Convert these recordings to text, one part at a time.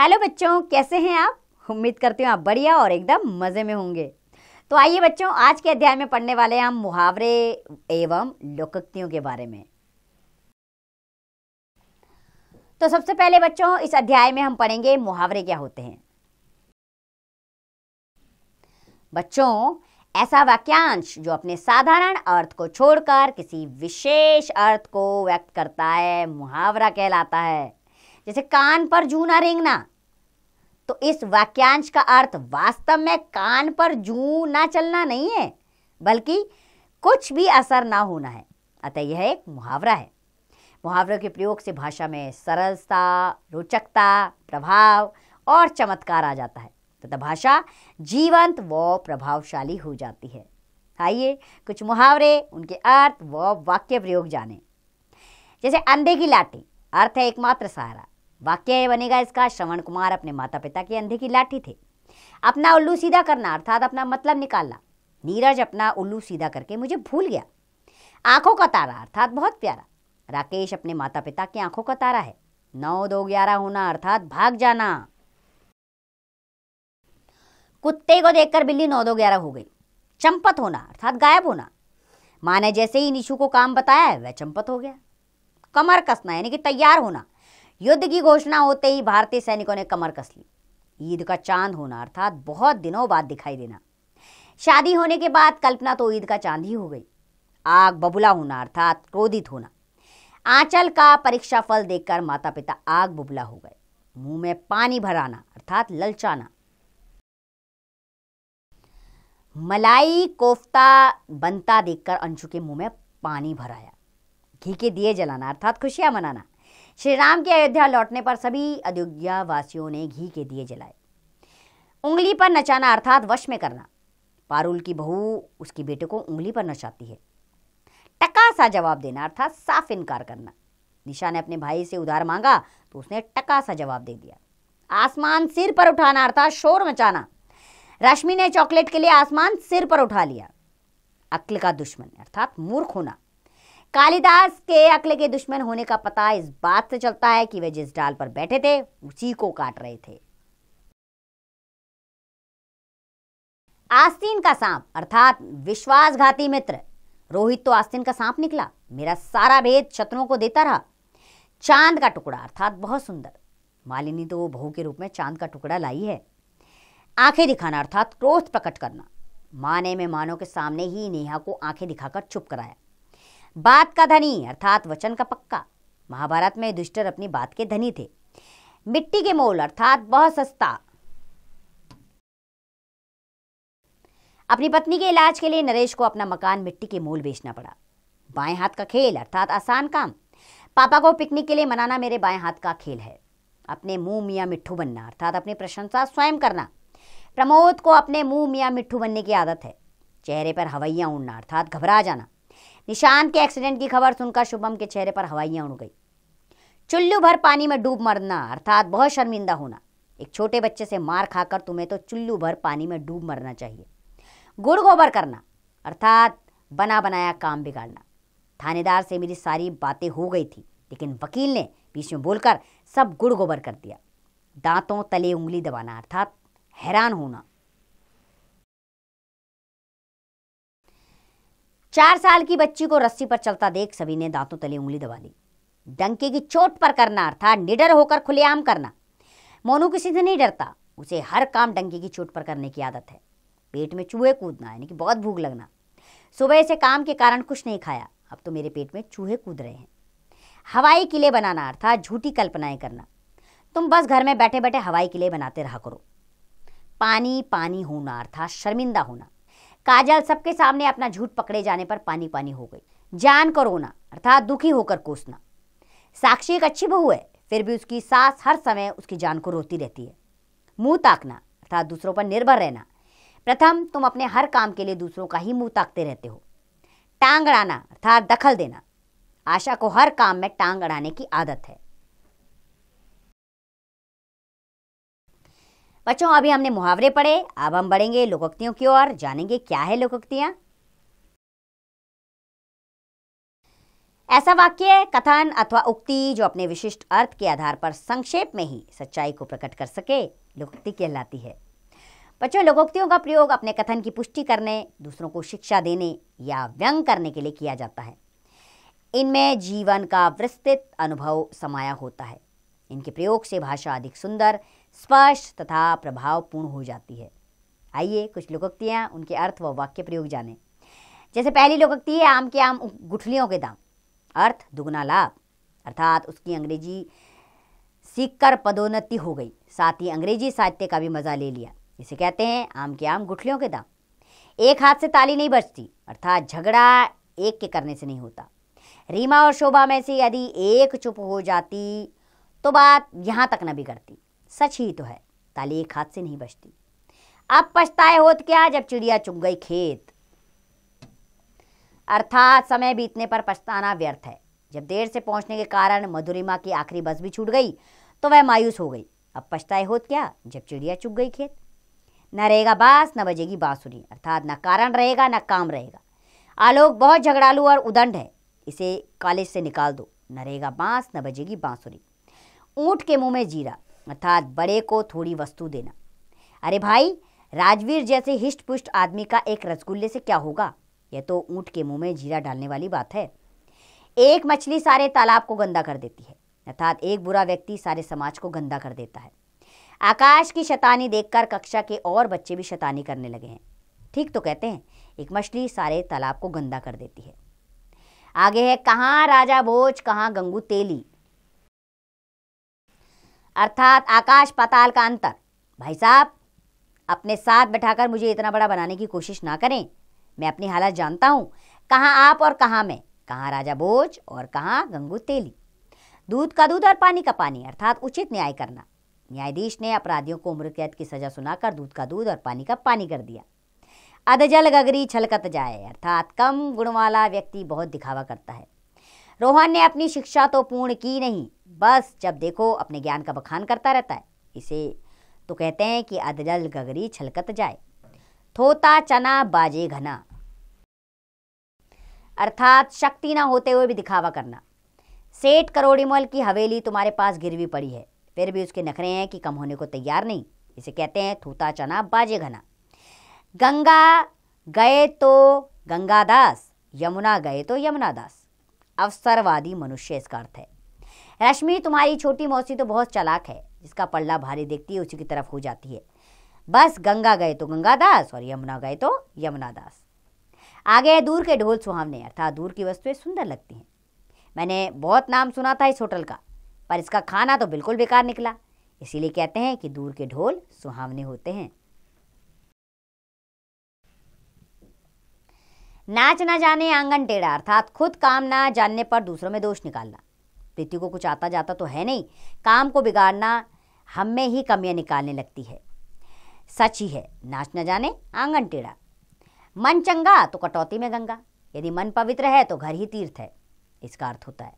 hello बच्चों कैसे हैं आप उम्मीद करती हूँ आप बढ़िया और एकदम मज़े में होंगे तो आइए बच्चों आज के अध्याय में पढ़ने वाले हैं हम मुहावरे एवं लोकोक्तियों के बारे में तो सबसे पहले बच्चों इस अध्याय में हम पढ़ेंगे मुहावरे क्या होते हैं बच्चों ऐसा वाक्यांश जो अपने साधारण अर्थ को छोड़कर किसी विशेष अर्थ को व्यक्त करता है मुहावरा कहलाता है जैसे कान पर जूना रेंगना तो इस वाक्यांश का अर्थ वास्तव में कान पर जू ना चलना नहीं है बल्कि कुछ भी असर ना होना है अतः यह एक मुहावरा है मुहावरे के प्रयोग से भाषा में सरलता रोचकता प्रभाव और चमत्कार आ जाता है तथा तो भाषा जीवंत व प्रभावशाली हो जाती है आइए कुछ मुहावरे उनके अर्थ व वाक्य प्रयोग जाने जैसे अंधे की लाठी अर्थ है एकमात्र सहारा वाक्य ये बनेगा इसका श्रवण कुमार अपने माता पिता के अंधे की लाठी थे अपना उल्लू सीधा करना अर्थात अपना मतलब निकालना नीरज अपना उल्लू सीधा करके मुझे भूल गया आंखों का तारा अर्थात बहुत प्यारा राकेश अपने माता पिता की आंखों का तारा है नौ दो ग्यारह होना अर्थात भाग जाना कुत्ते को देखकर बिल्ली नौ दो ग्यारह हो गई चंपत होना अर्थात गायब होना माँ ने जैसे ही निशु को काम बताया है वह चंपत हो गया कमर कसना यानी कि तैयार होना युद्ध की घोषणा होते ही भारतीय सैनिकों ने कमर कस ली ईद का चांद होना अर्थात बहुत दिनों बाद दिखाई देना शादी होने के बाद कल्पना तो ईद का चांद ही हो गई आग बबुला होना अर्थात क्रोधित होना आंचल का परीक्षा फल देखकर माता पिता आग बबुला हो गए मुंह में पानी भराना अर्थात ललचाना मलाई कोफ्ता बनता देखकर अंशु के मुंह में पानी भराया घी के दिए जलाना अर्थात खुशियां मनाना श्री राम के अयोध्या लौटने पर सभी अयोध्या वासियों ने घी के दिए जलाए उंगली पर नचाना अर्थात वश में करना पारुल की बहू उसके बेटे को उंगली पर नचाती है टका सा जवाब देना अर्थात साफ इनकार करना निशा ने अपने भाई से उधार मांगा तो उसने टका सा जवाब दे दिया आसमान सिर पर उठाना अर्थात शोर मचाना रश्मि ने चॉकलेट के लिए आसमान सिर पर उठा लिया अक्ल का दुश्मन अर्थात मूर्ख होना कालिदास के अकले के दुश्मन होने का पता इस बात से चलता है कि वे जिस डाल पर बैठे थे उसी को काट रहे थे आस्तीन का सांप अर्थात विश्वासघाती मित्र रोहित तो आस्तीन का सांप निकला मेरा सारा भेद शत्रुओं को देता रहा चांद का टुकड़ा अर्थात बहुत सुंदर मालिनी तो वो बहू के रूप में चांद का टुकड़ा लाई है आंखें दिखाना अर्थात क्रोध प्रकट करना माने में मानो के सामने ही नेहा को आंखें दिखाकर चुप कराया बात का धनी अर्थात वचन का पक्का महाभारत में दुष्टर अपनी बात के धनी थे मिट्टी के मोल अर्थात बहुत सस्ता अपनी पत्नी के इलाज के लिए नरेश को अपना मकान मिट्टी के मोल बेचना पड़ा बाएं हाथ का खेल अर्थात आसान काम पापा को पिकनिक के लिए मनाना मेरे बाएं हाथ का खेल है अपने मुंह मियाँ मिट्ठू बनना अर्थात अपनी प्रशंसा स्वयं करना प्रमोद को अपने मुंह मियाँ मिट्ठू बनने की आदत है चेहरे पर हवैया उड़ना अर्थात घबरा जाना निशान के एक्सीडेंट की खबर सुनकर शुभम के चेहरे पर हवाइयाँ उड़ गई चुल्लू भर पानी में डूब मरना अर्थात बहुत शर्मिंदा होना एक छोटे बच्चे से मार खाकर तुम्हें तो चुल्लू भर पानी में डूब मरना चाहिए गुड़ गोबर करना अर्थात बना बनाया काम बिगाड़ना थानेदार से मेरी सारी बातें हो गई थी लेकिन वकील ने बीच में बोलकर सब गुड़ गोबर कर दिया दांतों तले उंगली दबाना अर्थात हैरान होना चार साल की बच्ची को रस्सी पर चलता देख सभी ने दांतों तले उंगली दबा ली डंके की चोट पर करना अर्थात निडर होकर खुलेआम करना मोनू किसी से नहीं डरता उसे हर काम डंके की चोट पर करने की आदत है पेट में चूहे कूदना यानी कि बहुत भूख लगना सुबह से काम के कारण कुछ नहीं खाया अब तो मेरे पेट में चूहे कूद रहे हैं हवाई किले बनाना अर्थात झूठी कल्पनाएं करना तुम बस घर में बैठे बैठे हवाई किले बनाते रहा करो पानी पानी होना अर्थात शर्मिंदा होना काजल सबके सामने अपना झूठ पकड़े जाने पर पानी पानी हो गई जान को रोना अर्थात दुखी होकर कोसना साक्षी एक अच्छी बहू है फिर भी उसकी सास हर समय उसकी जान को रोती रहती है मुंह ताकना अर्थात दूसरों पर निर्भर रहना प्रथम तुम अपने हर काम के लिए दूसरों का ही मुंह ताकते रहते हो टांग अड़ाना अर्थात दखल देना आशा को हर काम में टांग अड़ाने की आदत है बच्चों अभी हमने मुहावरे पढ़े अब हम बढ़ेंगे लोकोक्तियों की ओर जानेंगे क्या है लोकोक्तियाँ ऐसा वाक्य कथन अथवा उक्ति जो अपने विशिष्ट अर्थ के आधार पर संक्षेप में ही सच्चाई को प्रकट कर सके लोकोक्ति कहलाती है बच्चों लोकोक्तियों का प्रयोग अपने कथन की पुष्टि करने दूसरों को शिक्षा देने या व्यंग करने के लिए किया जाता है इनमें जीवन का विस्तृत अनुभव समाया होता है इनके प्रयोग से भाषा अधिक सुंदर स्पष्ट तथा प्रभावपूर्ण हो जाती है आइए कुछ लोकोक्तियाँ उनके अर्थ व वाक्य प्रयोग जाने जैसे पहली लोकोक्ति है आम के आम गुठलियों के दाम अर्थ दुगुना लाभ अर्थात उसकी अंग्रेजी सीखकर पदोन्नति हो गई साथ ही अंग्रेजी साहित्य का भी मज़ा ले लिया इसे कहते हैं आम के आम गुठलियों के दाम एक हाथ से ताली नहीं बजती अर्थात झगड़ा एक के करने से नहीं होता रीमा और शोभा में से यदि एक चुप हो जाती तो बात यहाँ तक न बिगड़ती सच ही तो है ताली एक हाथ से नहीं बचती अब पछताए होत क्या जब चिड़िया चुग गई खेत अर्थात समय बीतने पर पछताना व्यर्थ है जब देर से पहुंचने के कारण मधुरिमा की आखिरी बस भी छूट गई तो वह मायूस हो गई अब पछताए होत क्या जब चिड़िया चुग गई खेत न रहेगा बास न बजेगी बांसुरी अर्थात न कारण रहेगा न काम रहेगा आलोक बहुत झगड़ालू और उदंड है इसे कॉलेज से निकाल दो न रहेगा बांस न बजेगी बांसुरी ऊँट के मुँह में जीरा अर्थात बड़े को थोड़ी वस्तु देना अरे भाई राजवीर जैसे हिष्ट पुष्ट आदमी का एक रसगुल्ले से क्या होगा यह तो ऊँट के मुँह में जीरा डालने वाली बात है एक मछली सारे तालाब को गंदा कर देती है अर्थात एक बुरा व्यक्ति सारे समाज को गंदा कर देता है आकाश की शतानी देखकर कक्षा के और बच्चे भी शतानी करने लगे हैं ठीक तो कहते हैं एक मछली सारे तालाब को गंदा कर देती है आगे है कहाँ राजा भोज कहाँ गंगू तेली अर्थात आकाश पाताल का अंतर भाई साहब अपने साथ बैठाकर मुझे इतना बड़ा बनाने की कोशिश ना करें मैं अपनी हालत जानता हूँ कहाँ आप और कहाँ मैं कहाँ राजा बोझ और कहाँ गंगू तेली दूध का दूध और पानी का पानी अर्थात उचित न्याय करना न्यायाधीश ने अपराधियों को उम्र कैद की सजा सुनाकर दूध का दूध और पानी का पानी कर दिया अधजल गगरी छलकत जाए अर्थात कम गुण वाला व्यक्ति बहुत दिखावा करता है रोहन ने अपनी शिक्षा तो पूर्ण की नहीं बस जब देखो अपने ज्ञान का बखान करता रहता है इसे तो कहते हैं कि अदजल गगरी छलकत जाए थोता चना बाजे घना अर्थात शक्ति ना होते हुए भी दिखावा करना सेठ करोड़ीमल की हवेली तुम्हारे पास गिरवी पड़ी है फिर भी उसके नखरे हैं कि कम होने को तैयार नहीं इसे कहते हैं थूता चना बाजे घना गंगा गए तो गंगादास यमुना गए तो यमुना दास अवसरवादी मनुष्य इसका अर्थ है रश्मि तुम्हारी छोटी मौसी तो बहुत चलाक है जिसका पल्ला भारी देखती है उसी की तरफ हो जाती है बस गंगा गए तो गंगा दास और यमुना गए तो यमुना दास आगे है दूर के ढोल सुहावने अर्थात दूर की वस्तुएं सुंदर लगती हैं मैंने बहुत नाम सुना था इस होटल का पर इसका खाना तो बिल्कुल बेकार निकला इसीलिए कहते हैं कि दूर के ढोल सुहावने होते हैं नाच ना जाने आंगन टेढ़ा अर्थात खुद काम ना जानने पर दूसरों में दोष निकालना प्रीति को कुछ आता जाता तो है नहीं काम को बिगाड़ना हम में ही कमियां निकालने लगती है सच ही है नाच न जाने आंगन टेढ़ा मन चंगा तो कटौती में गंगा यदि मन पवित्र है तो घर ही तीर्थ है इसका अर्थ होता है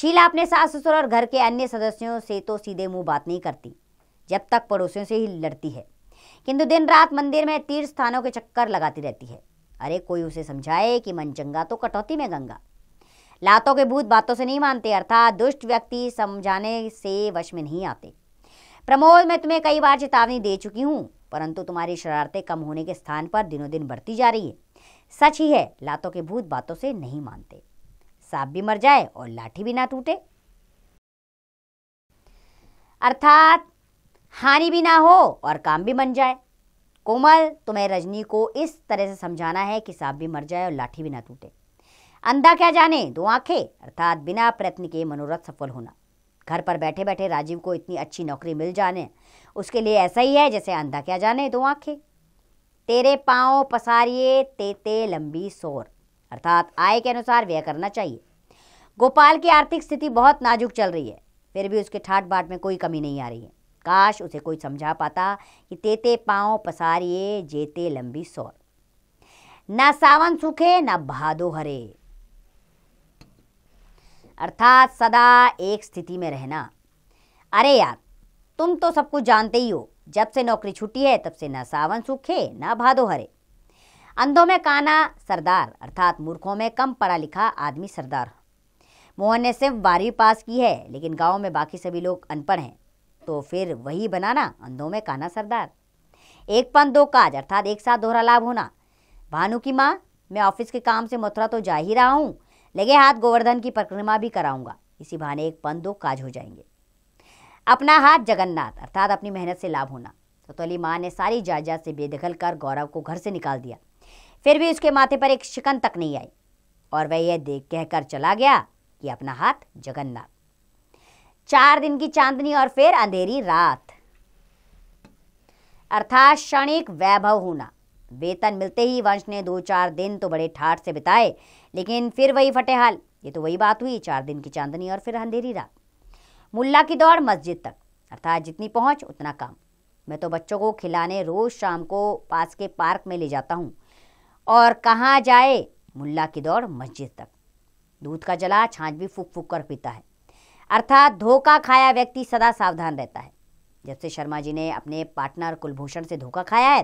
शीला अपने सास ससुर और घर के अन्य सदस्यों से तो सीधे मुंह बात नहीं करती जब तक पड़ोसियों से ही लड़ती है किंतु दिन रात मंदिर में तीर्थ स्थानों के चक्कर लगाती रहती है अरे कोई उसे समझाए कि मन चंगा तो कटौती में गंगा लातों के भूत बातों से नहीं मानते अर्थात दुष्ट व्यक्ति समझाने से वश में नहीं आते प्रमोद मैं तुम्हें कई बार चेतावनी दे चुकी हूँ परंतु तुम्हारी शरारतें कम होने के स्थान पर दिनों दिन बढ़ती जा रही है सच ही है लातों के भूत बातों से नहीं मानते सांप भी मर जाए और लाठी भी ना टूटे अर्थात हानि भी ना हो और काम भी बन जाए कोमल तुम्हें रजनी को इस तरह से समझाना है कि सांप भी मर जाए और लाठी भी ना टूटे अंधा क्या जाने दो आंखें अर्थात बिना प्रयत्न के मनोरथ सफल होना घर पर बैठे बैठे राजीव को इतनी अच्छी नौकरी मिल जाने उसके लिए ऐसा ही है जैसे अंधा क्या जाने दो आंखें तेरे पाँव पसारिए तेते लंबी सोर अर्थात आय के अनुसार व्यय करना चाहिए गोपाल की आर्थिक स्थिति बहुत नाजुक चल रही है फिर भी उसके ठाट बाट में कोई कमी नहीं आ रही है काश उसे कोई समझा पाता कि तेते पाँव पसारिए जेते लंबी सौर ना सावन सूखे ना भादो हरे अर्थात सदा एक स्थिति में रहना अरे यार तुम तो सब कुछ जानते ही हो जब से नौकरी छुट्टी है तब से ना सावन सूखे ना भादो हरे अंधों में काना सरदार अर्थात मूर्खों में कम पढ़ा लिखा आदमी सरदार मोहन ने सिर्फ बारहवीं पास की है लेकिन गांव में बाकी सभी लोग अनपढ़ हैं तो फिर वही बनाना अंधों में काना सरदार एक पन दो काज अर्थात एक साथ दोहरा लाभ होना भानु की माँ मैं ऑफिस के काम से मथुरा तो जा ही रहा हूँ लगे हाथ गोवर्धन की परिक्रमा भी कराऊंगा इसी बहाने एक पन दो काज हो जाएंगे अपना हाथ जगन्नाथ अर्थात अपनी मेहनत से लाभ होना सतोली तो माँ ने सारी जायजात से बेदखल कर गौरव को घर से निकाल दिया फिर भी उसके माथे पर एक शिकन तक नहीं आई और वह यह देख कहकर चला गया कि अपना हाथ जगन्नाथ चार दिन की चांदनी और फिर अंधेरी रात अर्थात क्षणिक वैभव होना वेतन मिलते ही वंश ने दो चार दिन तो बड़े ठाठ से बिताए लेकिन फिर वही फटेहाल ये तो वही बात हुई चार दिन की चांदनी और फिर अंधेरी रात मुल्ला की दौड़ मस्जिद तक अर्थात जितनी पहुंच उतना काम मैं तो बच्चों को खिलाने रोज़ शाम को पास के पार्क में ले जाता हूँ और कहाँ जाए मुल्ला की दौड़ मस्जिद तक दूध का जला छाछ भी फूक फूक कर पीता है अर्थात धोखा खाया व्यक्ति सदा सावधान रहता है जब से शर्मा जी ने अपने पार्टनर कुलभूषण से धोखा खाया है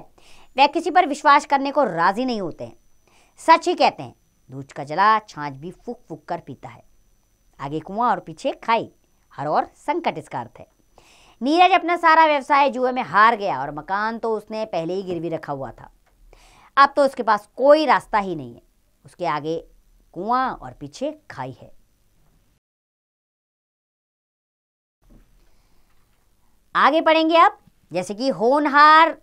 वह किसी पर विश्वास करने को राजी नहीं होते हैं सच ही कहते हैं दूध का जला छाछ भी फूक फूक कर पीता है आगे कुआं और पीछे खाई हर और संकट इसका अर्थ है नीरज अपना सारा व्यवसाय जुए में हार गया और मकान तो उसने पहले ही गिरवी रखा हुआ था अब तो उसके पास कोई रास्ता ही नहीं है उसके आगे कुआं और पीछे खाई है आगे पढ़ेंगे आप जैसे कि होनहार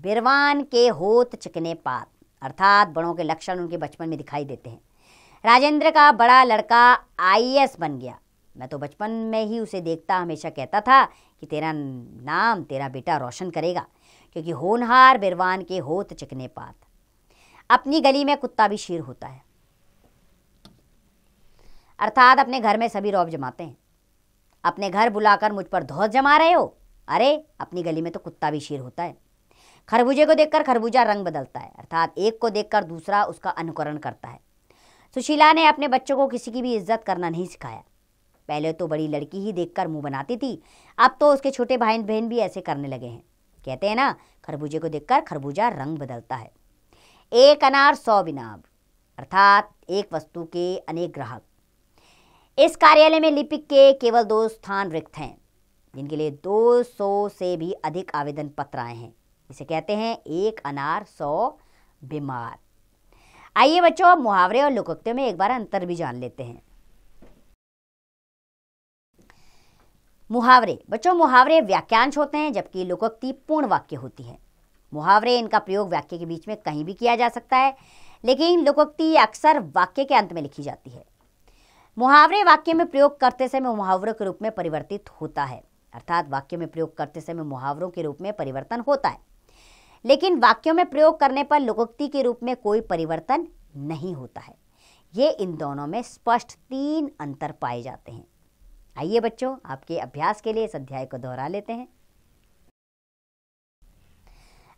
बिरवान के होत चिकने पात अर्थात बड़ों के लक्षण उनके बचपन में दिखाई देते हैं राजेंद्र का बड़ा लड़का आईएएस बन गया मैं तो बचपन में ही उसे देखता हमेशा कहता था कि तेरा नाम तेरा बेटा रोशन करेगा क्योंकि होनहार बिरवान के होत चिकने पात अपनी गली में कुत्ता भी शीर होता है अर्थात अपने घर में सभी रौब जमाते हैं अपने घर बुलाकर मुझ पर धौस जमा रहे हो अरे अपनी गली में तो कुत्ता भी शेर होता है खरबूजे को देखकर खरबूजा रंग बदलता है अर्थात एक को देखकर दूसरा उसका अनुकरण करता है सुशीला ने अपने बच्चों को किसी की भी इज्जत करना नहीं सिखाया पहले तो बड़ी लड़की ही देखकर मुंह बनाती थी अब तो उसके छोटे भाई बहन भी ऐसे करने लगे हैं कहते हैं ना खरबूजे को देखकर खरबूजा रंग बदलता है एक अनार सौ बिनाब अर्थात एक वस्तु के अनेक ग्राहक इस कार्यालय में लिपिक के केवल दो स्थान रिक्त हैं जिनके लिए 200 से भी अधिक आवेदन पत्र आए हैं इसे कहते हैं एक अनार सौ बीमार आइए बच्चों मुहावरे और लोकोक्तियों में एक बार अंतर भी जान लेते हैं मुहावरे बच्चों मुहावरे वाक्यांश होते हैं जबकि लोकोक्ति पूर्ण वाक्य होती है मुहावरे इनका प्रयोग वाक्य के बीच में कहीं भी किया जा सकता है लेकिन लोकोक्ति अक्सर वाक्य के अंत में लिखी जाती है मुहावरे वाक्य में प्रयोग करते समय मुहावरे के रूप में परिवर्तित होता है अर्थात वाक्य में प्रयोग करते समय मुहावरों के रूप में परिवर्तन होता है लेकिन वाक्यों में प्रयोग करने पर लोकोक्ति के रूप में कोई परिवर्तन नहीं होता है ये इन दोनों में स्पष्ट तीन अंतर पाए जाते हैं आइए बच्चों आपके अभ्यास के लिए इस अध्याय को दोहरा लेते हैं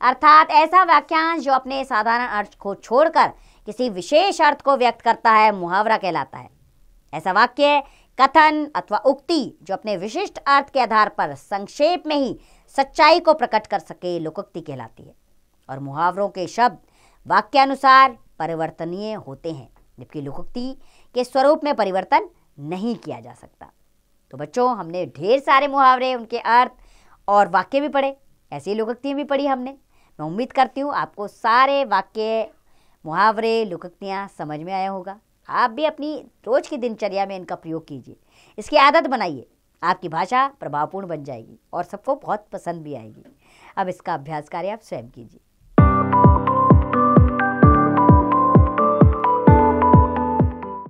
अर्थात ऐसा वाक्यांश जो अपने साधारण अर्थ को छोड़कर किसी विशेष अर्थ को व्यक्त करता है मुहावरा कहलाता है ऐसा वाक्य कथन अथवा उक्ति जो अपने विशिष्ट अर्थ के आधार पर संक्षेप में ही सच्चाई को प्रकट कर सके लोकोक्ति कहलाती है और मुहावरों के शब्द वाक्यानुसार परिवर्तनीय होते हैं जबकि लोकोक्ति के स्वरूप में परिवर्तन नहीं किया जा सकता तो बच्चों हमने ढेर सारे मुहावरे उनके अर्थ और वाक्य भी पढ़े ऐसी ही लोकोक्तियाँ भी पढ़ी हमने मैं उम्मीद करती हूँ आपको सारे वाक्य मुहावरे लोकोक्तियाँ समझ में आया होगा आप भी अपनी रोज की दिनचर्या में इनका प्रयोग कीजिए इसकी आदत बनाइए आपकी भाषा प्रभावपूर्ण बन जाएगी और सबको बहुत पसंद भी आएगी अब इसका अभ्यास कार्य आप स्वयं कीजिए